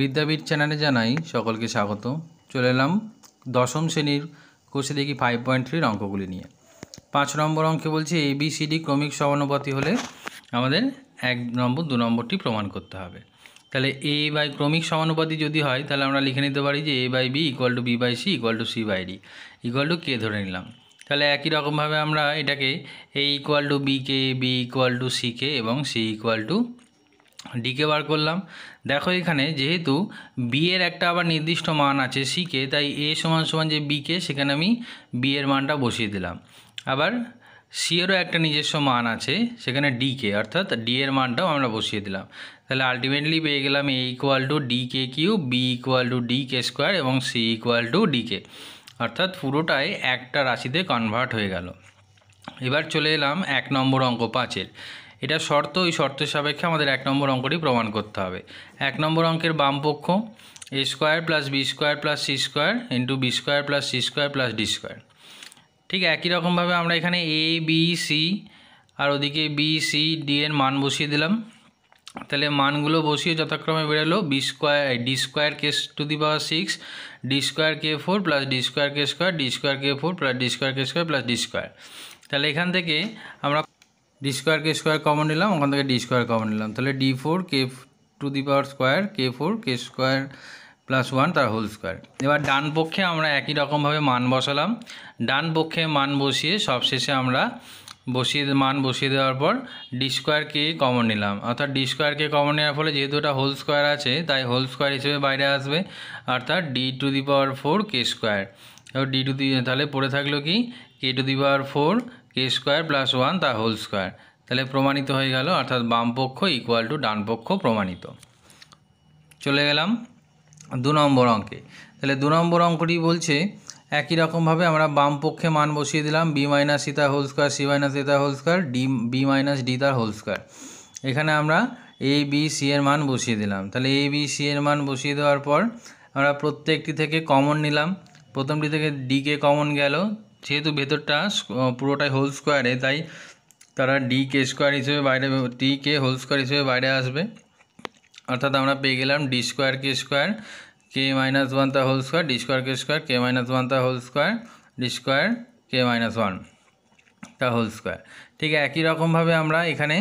বিদ্যাপীঠ চ্যানেলে জানাই সকলকে স্বাগত চলে এলাম দশম শ্রেণীর কোষে দেখি ফাইভ পয়েন্ট থ্রির অঙ্কগুলি নিয়ে পাঁচ নম্বর অঙ্কে বলছি এ বিসিডি ক্রমিক সমানুপাতি হলে আমাদের এক নম্বর দু নম্বরটি প্রমাণ করতে হবে তাহলে এ বাই ক্রমিক সমানুপাতি যদি হয় তাহলে আমরা লিখে নিতে পারি যে A by B equal to B by C equal to C by D equal to K ধরে নিলাম তাহলে একই রকমভাবে আমরা এটাকে A equal to B K B equal to C K এবং সি ইকুয়াল টু ডিকে বার করলাম দেখো এখানে যেহেতু বি এর একটা আবার নির্দিষ্ট মান আছে সিকে তাই এ সমান সমান যে বিকে সেখানে আমি বি এর মানটা বসিয়ে দিলাম আবার সি এরও একটা নিজস্ব মান আছে সেখানে ডি কে অর্থাৎ ডি এর মানটাও আমরা বসিয়ে দিলাম তাহলে আলটিমেটলি পেয়ে গেলাম A equal to D K cube B equal to D K square এবং C equal to D K অর্থাৎ পুরোটাই একটা রাশিতে কনভার্ট হয়ে গেল এবার চলে এলাম এক নম্বর অঙ্ক পাঁচের এটা শর্ত ওই শর্তের সাপেক্ষে আমাদের এক নম্বর অঙ্কটি প্রমাণ করতে হবে এক নম্বর অঙ্কের বামপক্ষ A square plus B square plus C square into B square plus C square plus D square ঠিক একই রকমভাবে আমরা এখানে এ বি সি আর ওদিকে বি সি ডি এর মান বসিয়ে দিলাম তাহলে মানগুলো বসিয়ে যথাক্রমে বেরোলো B square D square K to the power six D square K four plus D square K square D square K four plus D square K square plus D square তাহলে এখান থেকে আমরা D square K square common নিলাম ওখান থেকে D square common নিলাম তাহলে D four K to the power square K four K square plus one তার হোল স্কোয়ার এবার ডান পক্ষে আমরা একই রকমভাবে মান বসালাম ডান পক্ষে মান বসিয়ে সবশেষে আমরা বসিয়ে মান বসিয়ে দেওয়ার পর ডি স্কোয়ারকে কমন নিলাম অর্থাৎ ডি স্কোয়ারকে কমন নেওয়ার ফলে যেহেতু এটা হোল স্কোয়ার আছে তাই হোল স্কোয়ার হিসেবে বাইরে আসবে অর্থাৎ D to the power four K square এবার ডি টু দি তাহলে পড়ে থাকলো কি K to the power four K square plus one তা হোল স্কোয়ার তাহলে প্রমাণিত হয়ে গেল অর্থাৎ বামপক্ষ ইকুয়াল টু ডানপক্ষ প্রমাণিত চলে গেলাম দু নম্বর অঙ্কে তাহলে দু নম্বর অঙ্কটি বলছে একই রকমভাবে আমরা বাম পক্ষে মান বসিয়ে দিলাম B minus C whole square C minus A whole square D B minus D তার হোল স্কোয়ার এখানে আমরা এ বি সি এর মান বসিয়ে দিলাম তাহলে এ বি সি এর মান বসিয়ে দেওয়ার পর আমরা প্রত্যেকটি থেকে কমন নিলাম প্রথমটি থেকে ডিকে কমন গেল যেহেতু ভেতরটা পুরোটাই হোল স্কোয়ারে তাই তারা ডি কে স্কোয়ার হিসেবে বাইরে ডি কে হোল স্কোয়ার হিসেবে বাইরে আসবে অর্থাৎ আমরা পেয়ে গেলাম D square K square K minus one তা whole square D square K square K minus one তা whole square D square K minus one তা হোল স্কোয়ার ঠিক একই রকমভাবে আমরা এখানে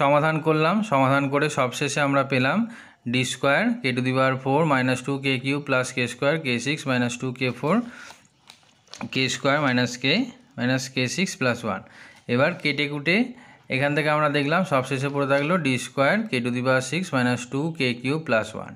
সমাধান করলাম সমাধান করে সবশেষে আমরা পেলাম D square K to the power four minus two K Q plus K square K six minus two K four K square minus K minus K six plus one এবার কেটে কুটে এখান থেকে আমরা দেখলাম সবশেষে পড়ে থাকলো D square K to the power six minus two K Q plus one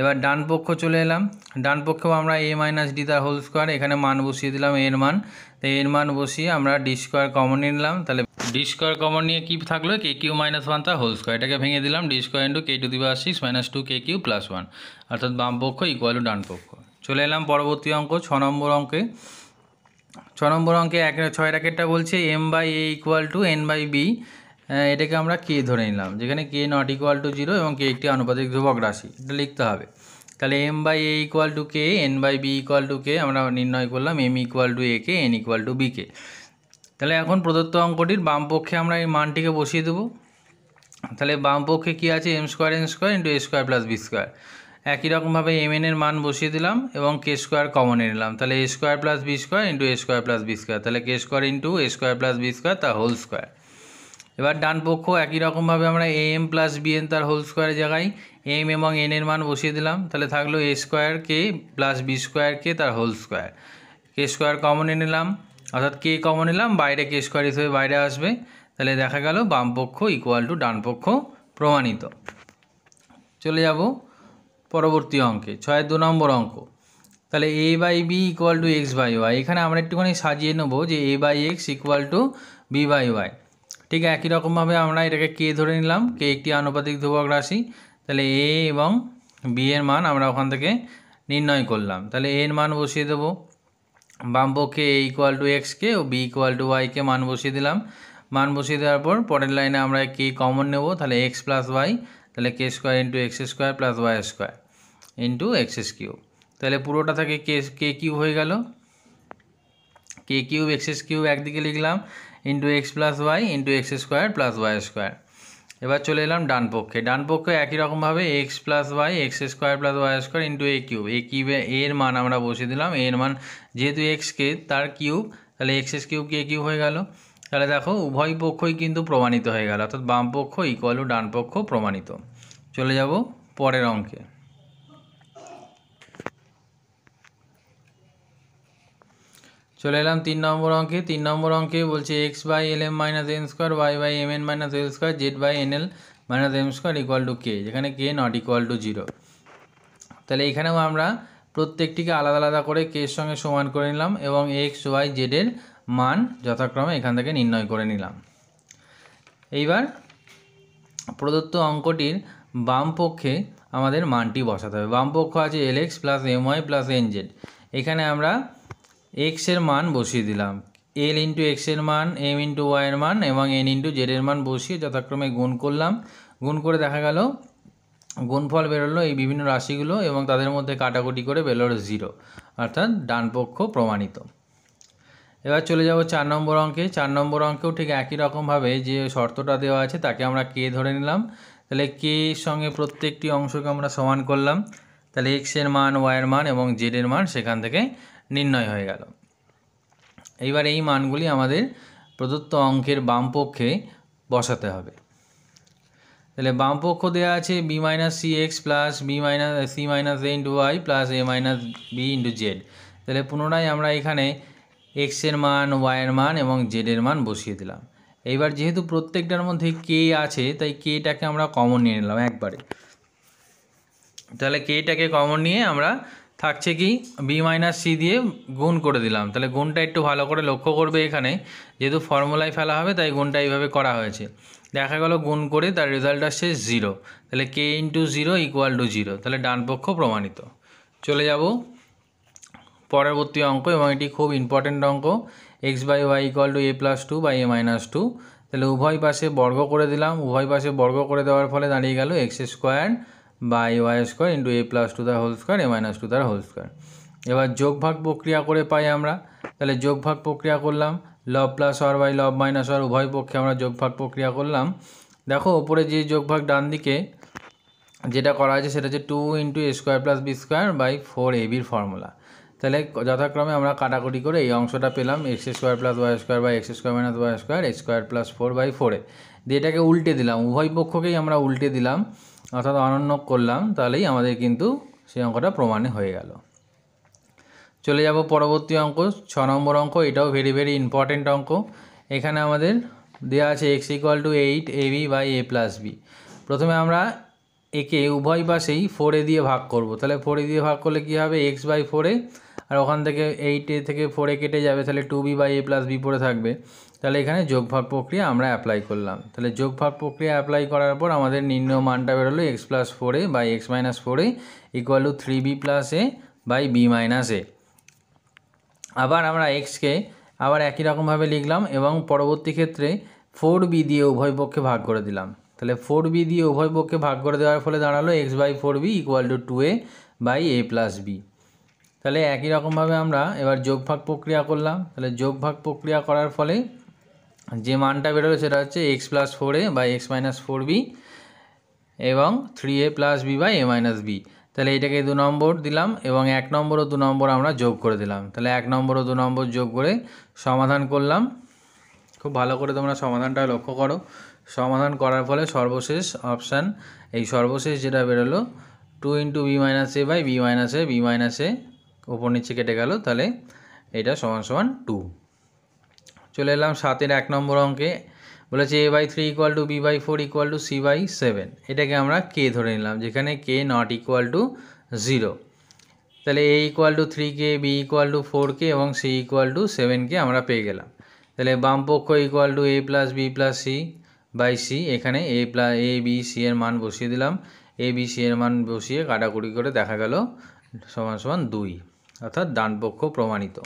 এবার ডান পক্ষ চলে এলাম ডান পক্ষেও আমরা এ মাইনাস ডি তার হোল স্কোয়ার এখানে মান বসিয়ে দিলাম এর মান তো এর মান বসিয়ে আমরা ডি স্কোয়ার কমন নিলাম তাহলে ডি স্কোয়ার কমন নিয়ে কী থাকলো কে কিউ মাইনাস ওয়ান তার হোল স্কোয়ার এটাকে ভেঙে দিলাম D square into K to the power six minus two K Q plus one অর্থাৎ বাম পক্ষ ইকুয়াল টু ডান পক্ষ চলে এলাম পরবর্তী অঙ্ক ছ নম্বর অঙ্কে ছ নম্বর অঙ্কে এক ছয় র্যাকেটটা বলছে M by A equal to N by B হ্যাঁ, এটাকে আমরা কে ধরে নিলাম যেখানে K not equal to zero এবং কে একটি আনুপাতিক ধ্রুবক রাশি এটা লিখতে হবে তাহলে M by A equal to K N by B equal to K আমরা নির্ণয় করলাম M equal to A K N equal to B K তাহলে এখন প্রদত্ত অঙ্কটির বাম পক্ষে আমরা এই মানটিকে বসিয়ে দেবো তাহলে বাম পক্ষে কী আছে M square N square into A square plus B square একই রকমভাবে এম এর মান বসিয়ে দিলাম এবং কে স্কোয়ার কমনে নিলাম তাহলে A square plus B square into A square plus B square তাহলে K square into A square plus B square তা হোল স্কোয়ার এবার ডান পক্ষ একই রকমভাবে আমরা এ এম প্লাস বিএন তার হোল স্কোয়ারে জায়গায় এম এবং এন এর মান বসিয়ে দিলাম তাহলে থাকলো A square K plus B square K তার হোল স্কোয়ার কে স্কোয়ার কমনে নিলাম অর্থাৎ কে কমন নিলাম বাইরে কে স্কোয়ার হিসেবে বাইরে আসবে তাহলে দেখা গেল বামপক্ষ ইকুয়াল টু ডান পক্ষ প্রমাণিত চলে যাব পরবর্তী অঙ্কে ছয়ের দু নম্বর অঙ্ক তাহলে A by B equal to X by Y এখানে আমরা একটুখানি সাজিয়ে নেবো যে A by X equal to B by Y ঠিক একই রকমভাবে আমরা এটাকে কে ধরে নিলাম কে একটি আনুপাতিক ধ্রুবক রাশি তাহলে এ এবং বি এর মান আমরা ওখান থেকে নির্ণয় করলাম তাহলে এর মান বসিয়ে দেবো বামপক্ষে এ ইকুয়াল টু এক্সকে ও বি ইকুয়াল টু ওয়াইকে মান বসিয়ে দিলাম মান বসিয়ে দেওয়ার পর পরের লাইনে আমরা কে কমন নেব তাহলে এক্স প্লাস ওয়াই তাহলে K square into X square plus Y square into X স্কিউ তাহলে পুরোটা থেকে কে কে কিউ হয়ে গেল কে কিউব এক্সেস কিউব একদিকে লিখলাম into X plus Y into X square plus Y square এবার চলে এলাম ডান পক্ষে ডান পক্ষে একই রকমভাবে X plus Y X square plus Y square into A cube A কিউবে এর মান আমরা বসিয়ে দিলাম এর মান যেহেতু এক্স কে তার কিউব তাহলে এক্স এস কিউব কে কিউব হয়ে গেল তাহলে দেখো উভয় পক্ষই কিন্তু প্রমাণিত হয়ে গেল অর্থাৎ বাম পক্ষ ইকুয়াল ডান পক্ষ প্রমাণিত চলে যাব পরের অঙ্কে চলে এলাম তিন নম্বর অঙ্কে তিন নম্বর অঙ্কে বলছে X by L M minus N square Y by M N minus L square Z by N L minus M square equal to K যেখানে K not equal to zero তাহলে এখানেও আমরা প্রত্যেকটিকে আলাদা আলাদা করে কে এর সঙ্গে সমান করে নিলাম এবং এক্স ওয়াই জেডের মান যথাক্রমে এখান থেকে নির্ণয় করে নিলাম এইবার প্রদত্ত অঙ্কটির বাম পক্ষে আমাদের মানটি বসাতে হবে বাম পক্ষ আছে L X plus M Y plus N Z এখানে আমরা এক্সের মান বসিয়ে দিলাম এল ইন্টু এক্সের মান এম ইন্টু ওয়াইয়ের মান এবং এন ইন্টু জেডের মান বসিয়ে যথাক্রমে গুণ করলাম গুণ করে দেখা গেল গুণফল বেরোলো এই বিভিন্ন রাশিগুলো এবং তাদের মধ্যে কাটাকুটি করে বেরোলো জিরো অর্থাৎ ডানপক্ষ প্রমাণিত এবার চলে যাব চার নম্বর অঙ্কে চার নম্বর অঙ্কেও ঠিক একই রকমভাবে যে শর্তটা দেওয়া আছে তাকে আমরা কে ধরে নিলাম তাহলে কে সঙ্গে প্রত্যেকটি অংশকে আমরা সমান করলাম তাহলে এক্সের মান ওয়াইয়ের মান এবং জেডের মান সেখান থেকে নির্ণয় হয়ে গেল এইবার এই মানগুলি আমাদের প্রদত্ত অঙ্কের বামপক্ষে বসাতে হবে তাহলে বামপক্ষ দেওয়া আছে B minus C X plus B minus C minus A into Y plus A minus B into Z তাহলে পুনরায় আমরা এখানে এক্সের মান ওয়াইয়ের মান এবং জেডের মান বসিয়ে দিলাম এইবার যেহেতু প্রত্যেকটার মধ্যে কে আছে তাই কেটাকে আমরা কমন নিয়ে নিলাম একবারে তাহলে কেটাকে কমন নিয়ে আমরা থাকছে কি বি মাইনাস সি দিয়ে গুণ করে দিলাম তাহলে গুণটা একটু ভালো করে লক্ষ্য করবে এখানে যেহেতু ফর্মুলায় ফেলা হবে তাই গুণটা এইভাবে করা হয়েছে দেখা গেল গুণ করে তার রেজাল্ট আসছে জিরো তাহলে K into zero equal to zero তাহলে ডানপক্ষ প্রমাণিত চলে যাব পরবর্তী অঙ্ক এবং এটি খুব ইম্পর্ট্যান্ট অঙ্ক X by Y equal to A plus two by A minus two তাহলে উভয় পাশে বর্গ করে দিলাম উভয় পাশে বর্গ করে দেওয়ার ফলে দাঁড়িয়ে গেল X square by Y square into A plus two the whole square A minus two the whole square এবার যোগ ভাগ প্রক্রিয়া করে পাই আমরা তাহলে যোগ ভাগ প্রক্রিয়া করলাম লব প্লাস আর বাই লব মাইনাস আর উভয় পক্ষে আমরা যোগ ভাগ প্রক্রিয়া করলাম দেখো ওপরে যে যোগ ভাগ ডান দিকে যেটা করা আছে সেটা হচ্ছে two into A square plus B square by four A বির ফর্মুলা তাহলে যথাক্রমে আমরা কাটাকুটি করে এই অংশটা পেলাম X square plus Y square by X square minus Y square square plus four by ফোরে দিয়ে এটাকে উল্টে দিলাম উভয় পক্ষকেই আমরা উল্টে দিলাম অর্থাৎ অনন্য করলাম তাহলেই আমাদের কিন্তু সেই অঙ্কটা প্রমাণে হয়ে গেল চলে যাব পরবর্তী অঙ্ক ছ নম্বর অঙ্ক এটাও ভেরি ভেরি ইম্পর্ট্যান্ট অঙ্ক এখানে আমাদের দেওয়া আছে X equal to eight A B by A plus B প্রথমে আমরা একে উভয় পাশেই ফোরে দিয়ে ভাগ করব তাহলে ফোরে দিয়ে ভাগ করলে কী হবে এক্স বাই ফোরে আর ওখান থেকে এইট এ থেকে ফোরে কেটে যাবে তাহলে two B by A plus B পড়ে থাকবে তাহলে এখানে যোগভাগ প্রক্রিয়া আমরা অ্যাপ্লাই করলাম তাহলে যোগভাগ প্রক্রিয়া অ্যাপ্লাই করার পর আমাদের নিম্ন মানটা বেরোলো এক্স প্লাস ফোরে বাই এক্স মাইনাস ফোরে equal to three B plus A by B minus A আবার আমরা এক্সকে আবার একই রকমভাবে লিখলাম এবং পরবর্তী ক্ষেত্রে ফোর বি দিয়ে উভয় পক্ষে ভাগ করে দিলাম তাহলে ফোর বি দিয়ে উভয় পক্ষে ভাগ করে দেওয়ার ফলে দাঁড়ালো X by four B equal to two A by A plus B তাহলে একই রকমভাবে আমরা এবার যোগ ভাগ প্রক্রিয়া করলাম তাহলে যোগ ভাগ প্রক্রিয়া করার ফলে যে মানটা বেরোলো সেটা হচ্ছে এক্স প্লাস ফোর এ বা এক্স মাইনাস ফোর বি এবং three A plus B by A minus B তাহলে এটাকে দু নম্বর দিলাম এবং এক নম্বর ও দু নম্বর আমরা যোগ করে দিলাম তাহলে এক নম্বর ও দু নম্বর যোগ করে সমাধান করলাম খুব ভালো করে তোমরা সমাধানটা লক্ষ্য করো সমাধান করার ফলে সর্বশেষ অপশান এই সর্বশেষ যেটা বেরোলো two into B minus A by B minus A B minus A ওপর নিচে কেটে গেল তাহলে এটা সমান সমান টু চলে এলাম সাতের এক নম্বর অঙ্কে বলেছে A by three equal to B by four equal to C by seven এটাকে আমরা কে ধরে নিলাম যেখানে K not equal to zero তাহলে A equal to three K B equal to four K এবং সি ইকুয়াল টু সেভেনকে আমরা পেয়ে গেলাম তাহলে বামপক্ষ equal to A plus B plus C by C এখানে A plus A B C এর মান বসিয়ে দিলাম এ বি সি এর মান বসিয়ে কাটাকুটি করে দেখা গেল সমান সমান দুই অর্থাৎ দানপক্ষ প্রমাণিত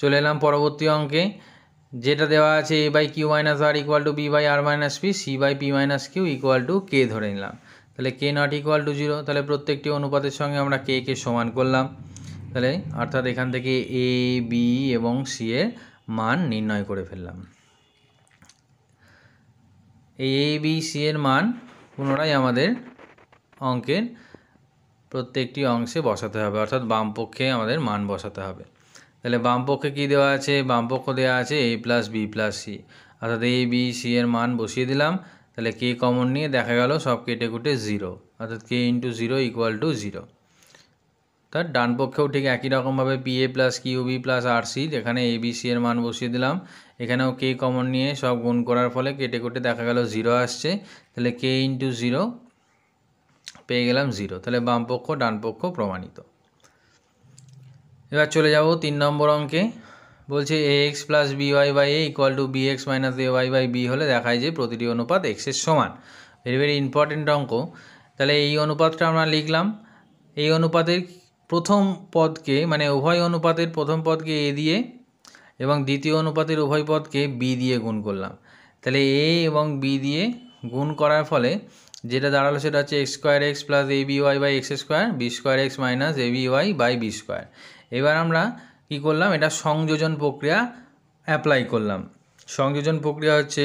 চলে এলাম পরবর্তী অঙ্কে যেটা দেওয়া আছে A by Q minus R equal to B by R minus P C by P minus Q equal to K ধরে নিলাম তাহলে K not equal to zero তাহলে প্রত্যেকটি অনুপাতের সঙ্গে আমরা কে কে সমান করলাম তাহলে অর্থাৎ এখান থেকে এ বি এবং সি এর মান নির্ণয় করে ফেললাম এই এ বি সি এর মান পুনরায় আমাদের অঙ্কের প্রত্যেকটি অংশে বসাতে হবে অর্থাৎ বামপক্ষে আমাদের মান বসাতে হবে তাহলে বামপক্ষে কী দেওয়া আছে বামপক্ষ দেওয়া আছে A plus B plus C অর্থাৎ এ বি সি এর মান বসিয়ে দিলাম তাহলে কে কমন নিয়ে দেখা গেল সব কেটে কুটে জিরো অর্থাৎ K into zero equal to zero তার ডান পক্ষেও ঠিক একই রকমভাবে P A plus Q B plus R C যেখানে এ বি সি এর মান বসিয়ে দিলাম এখানেও কে কমন নিয়ে সব গুণ করার ফলে কেটে কুটে দেখা গেল জিরো আসছে তাহলে কে ইন্টু জিরো পেয়ে গেলাম জিরো তাহলে বাম পক্ষ ডান পক্ষ প্রমাণিত এবার চলে যাব তিন নম্বর অঙ্কে বলছে A X plus B Y by A equal to B X minus A Y by B হলে দেখায় যে প্রতিটি অনুপাত এক্সের সমান ভেরি ভেরি ইম্পর্টেন্ট অঙ্ক তাহলে এই অনুপাতটা আমরা লিখলাম এই অনুপাতের প্রথম পদকে মানে উভয় অনুপাতের প্রথম পদকে এ দিয়ে এবং দ্বিতীয় অনুপাতের উভয় পদকে বি দিয়ে গুণ করলাম তাহলে এ এবং বি দিয়ে গুণ করার ফলে যেটা দাঁড়ালো সেটা হচ্ছে X square X plus A B Y by X square B square X minus A B Y by B square এবার আমরা কি করলাম এটা সংযোজন প্রক্রিয়া অ্যাপ্লাই করলাম সংযোজন প্রক্রিয়া হচ্ছে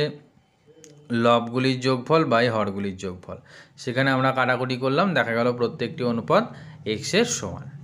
লবগুলির যোগফল বাই হরগুলির যোগফল সেখানে আমরা কাটাকুটি করলাম দেখা গেল প্রত্যেকটি অনুপাত এক্সের সমান